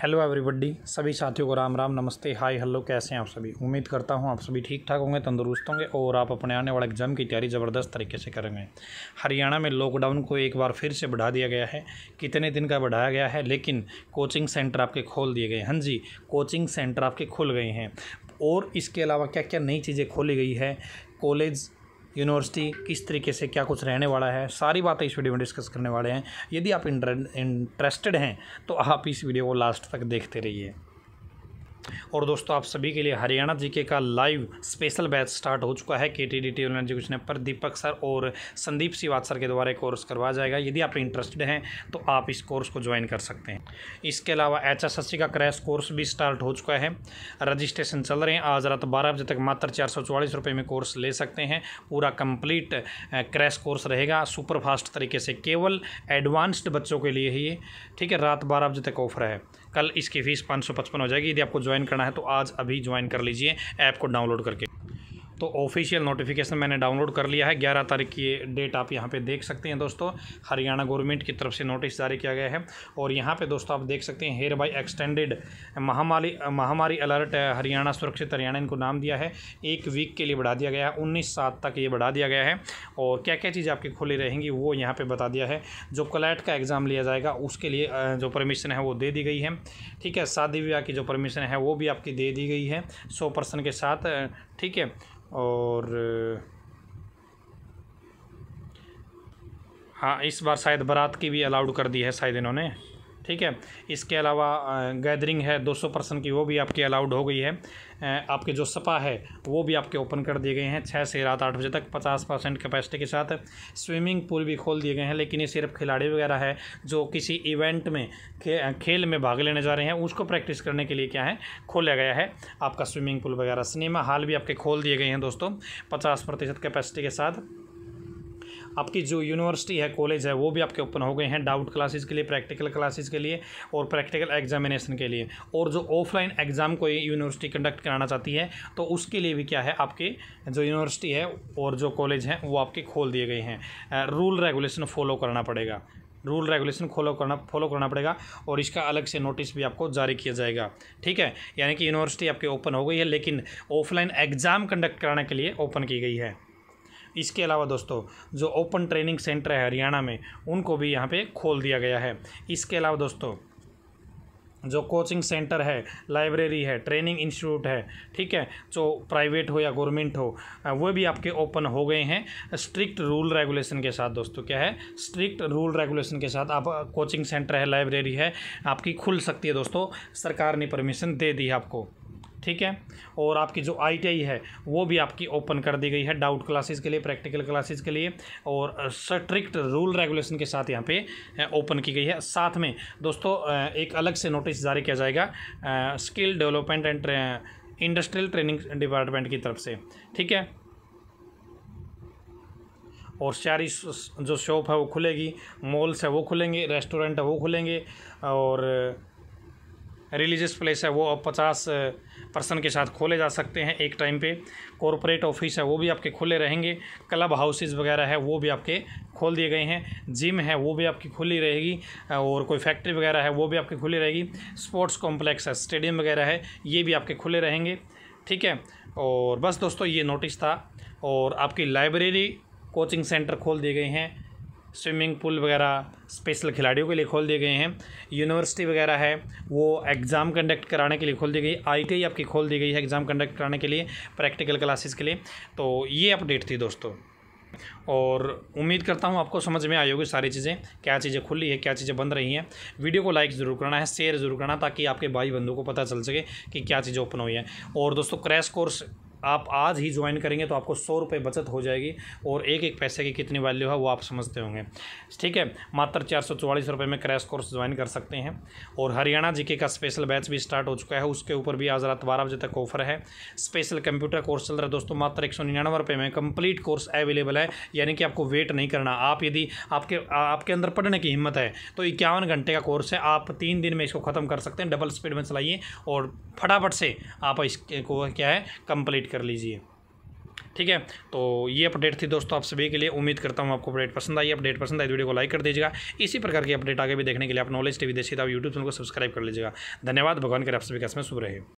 hello everybody सभी साथियों को राम राम नमस्ते हाय हेलो कैसे हैं आप सभी उम्मीद करता हूं आप सभी ठीक ठाक होंगे तंदुरुस्त होंगे और आप अपने आने वाले एग्जाम की तैयारी ज़बरदस्त तरीके से करेंगे हरियाणा में लॉकडाउन को एक बार फिर से बढ़ा दिया गया है कितने दिन का बढ़ाया गया है लेकिन कोचिंग सेंटर आपके खोल दिए गए हैं हाँ जी कोचिंग सेंटर आपके खुल गए हैं और इसके अलावा क्या क्या नई चीज़ें खोली गई है कॉलेज यूनिवर्सिटी किस तरीके से क्या कुछ रहने वाला है सारी बातें इस वीडियो में डिस्कस करने वाले हैं यदि आप इंटरेस्टेड हैं तो आप इस वीडियो को लास्ट तक देखते रहिए और दोस्तों आप सभी के लिए हरियाणा जीके का लाइव स्पेशल बैच स्टार्ट हो चुका है K T D T online education पर दीपक सर और संदीप सिवात सर के द्वारा कोर्स करवाया जाएगा यदि आप इंटरेस्टेड हैं तो आप इस कोर्स को ज्वाइन कर सकते हैं इसके अलावा एच एस एस सी का क्रैश कोर्स भी स्टार्ट हो चुका है रजिस्ट्रेशन चल रहे हैं आज रात बारह बजे तक मात्र चार सौ चौवालीस रुपये में कोर्स ले सकते हैं पूरा कंप्लीट क्रैश कोर्स रहेगा सुपरफास्ट तरीके से केवल एडवांस्ड बच्चों के लिए ही ठीक है रात बारह बजे तक ऑफर है कल इसकी फ़ीस पाँच हो जाएगी यदि आपको ज्वाइन करना है तो आज अभी ज्वाइन कर लीजिए ऐप को डाउनलोड करके तो ऑफिशियल नोटिफिकेशन मैंने डाउनलोड कर लिया है 11 तारीख की डेट आप यहाँ पे देख सकते हैं दोस्तों हरियाणा गवर्नमेंट की तरफ से नोटिस जारी किया गया है और यहाँ पे दोस्तों आप देख सकते हैं हेयर बाई एक्सटेंडेड महामारी महामारी अलर्ट हरियाणा सुरक्षित हरियाणा इनको नाम दिया है एक वीक के लिए बढ़ा दिया गया है उन्नीस सात तक ये बढ़ा दिया गया है और क्या क्या चीज़ आपकी खुली रहेंगी वो यहाँ पर बता दिया है जो क्लैट का एग्ज़ाम लिया जाएगा उसके लिए जो परमिशन है वो दे दी गई है ठीक है शादी विवाह की जो परमिशन है वो भी आपकी दे दी गई है सौ के साथ ठीक है और हाँ इस बार शायद बारात की भी अलाउड कर दी है शायद इन्होंने ठीक है इसके अलावा गैदरिंग है 200 परसेंट की वो भी आपकी अलाउड हो गई है आपके जो सपा है वो भी आपके ओपन कर दिए गए हैं छः से रात आठ बजे तक 50 परसेंट कैपेसिटी के साथ स्विमिंग पूल भी खोल दिए गए हैं लेकिन ये सिर्फ खिलाड़ी वगैरह है जो किसी इवेंट में खे, खेल में भाग लेने जा रहे हैं उसको प्रैक्टिस करने के लिए क्या है खोला गया है आपका स्विमिंग पूल वगैरह सिनेमा हॉल भी आपके खोल दिए गए हैं दोस्तों पचास प्रतिशत कैपेसिटी के साथ आपकी जो यूनिवर्सिटी है कॉलेज है वो भी आपके ओपन हो गए हैं डाउट क्लासेज के लिए प्रैक्टिकल क्लासेज के लिए और प्रैक्टिकल एग्जामिनेशन के लिए और जो ऑफलाइन एग्ज़ाम कोई यूनिवर्सिटी कंडक्ट कराना चाहती है तो उसके लिए भी क्या है आपके जो यूनिवर्सिटी है और जो कॉलेज हैं वो आपके खोल दिए गए हैं रूल रेगुलेशन फॉलो करना पड़ेगा रूल रेगुलेशन फॉलो करना फॉलो करना पड़ेगा और इसका अलग से नोटिस भी आपको जारी किया जाएगा ठीक है यानी कि यूनिवर्सिटी आपकी ओपन हो गई है लेकिन ऑफलाइन एग्ज़ाम कंडक्ट कराने के लिए ओपन की गई है इसके अलावा दोस्तों जो ओपन ट्रेनिंग सेंटर है हरियाणा में उनको भी यहाँ पे खोल दिया गया है इसके अलावा दोस्तों जो कोचिंग सेंटर है लाइब्रेरी है ट्रेनिंग इंस्टीट्यूट है ठीक है जो प्राइवेट हो या गवर्नमेंट हो वो भी आपके ओपन हो गए हैं स्ट्रिक्ट रूल रेगुलेशन के साथ दोस्तों क्या है स्ट्रिक्ट रूल रेगुलेशन के साथ आप कोचिंग सेंटर है लाइब्रेरी है आपकी खुल सकती है दोस्तों सरकार ने परमिशन दे दी है आपको ठीक है और आपकी जो आई है वो भी आपकी ओपन कर दी गई है डाउट क्लासेस के लिए प्रैक्टिकल क्लासेस के लिए और स्ट्रिक्ट रूल रेगुलेशन के साथ यहाँ पे ओपन की गई है साथ में दोस्तों एक अलग से नोटिस जारी किया जाएगा skill development and industrial training department की तरफ से ठीक है और सारी जो शॉप है वो खुलेगी मॉल्स है वो खुलेंगे रेस्टोरेंट है वो खुलेंगे और रिलीजियस प्लेस है वो अब पचास पर्सन के साथ खोले जा सकते हैं एक टाइम पे कॉरपोरेट ऑफिस है वो भी आपके खुले रहेंगे क्लब हाउसेज़ वगैरह है वो भी आपके खोल दिए गए हैं जिम है वो भी आपकी खुली रहेगी और कोई फैक्ट्री वगैरह है वो भी आपकी खुली रहेगी स्पोर्ट्स कॉम्प्लेक्स है स्टेडियम वगैरह है ये भी आपके खुले रहेंगे ठीक है और बस दोस्तों ये नोटिस था और आपकी लाइब्रेरी कोचिंग सेंटर खोल दिए गए हैं स्विमिंग पूल वगैरह स्पेशल खिलाड़ियों के लिए खोल दिए गए हैं यूनिवर्सिटी वगैरह है वो एग्ज़ाम कंडक्ट कराने के लिए खोल दी गई आई आपकी खोल दी गई है एग्ज़ाम कंडक्ट कराने के लिए प्रैक्टिकल क्लासेस के लिए तो ये अपडेट थी दोस्तों और उम्मीद करता हूँ आपको समझ में आई होगी सारी चीज़ें क्या चीज़ें खुली है क्या चीज़ें बंद रही हैं वीडियो को लाइक ज़रूर करना है शेयर ज़रूर करना ताकि आपके भाई बंधु को पता चल सके कि क्या चीज़ें ओपन हुई हैं और दोस्तों क्रैश कोर्स आप आज ही ज्वाइन करेंगे तो आपको सौ रुपये बचत हो जाएगी और एक एक पैसे की कितनी वैल्यू है वो आप समझते होंगे ठीक है मात्र चार सौ चौवालीस रुपये में क्रैश कोर्स ज्वाइन कर सकते हैं और हरियाणा जीके का स्पेशल बैच भी स्टार्ट हो चुका है उसके ऊपर भी आज रात बारह बजे तक ऑफर है स्पेशल कंप्यूटर कोर्स चल रहा है दोस्तों मात्र एक सौ निन्यानवे रुपये में कंप्लीट कोर्स अवेलेबल है यानी कि आपको वेट नहीं करना आप यदि आपके आपके अंदर पढ़ने की हिम्मत है तो इक्यावन घंटे का कोर्स है आप तीन दिन में इसको ख़त्म कर सकते हैं डबल स्पीड में चलाइए और फटाफट से आप इसको क्या है कंप्लीट कर लीजिए ठीक है तो ये अपडेट थी दोस्तों आप सभी के लिए उम्मीद करता हूँ आपको अपडेट पसंद आई अपडेट पसंद आई तो वीडियो को लाइक कर दीजिएगा इसी प्रकार की अपडेट आगे भी देखने के लिए आप नॉलेज टीवी देखिए आप यूट्यूब चैनल को सब्सक्राइब कर लीजिएगा धन्यवाद भगवान के आप सभी का समय शुभ रहे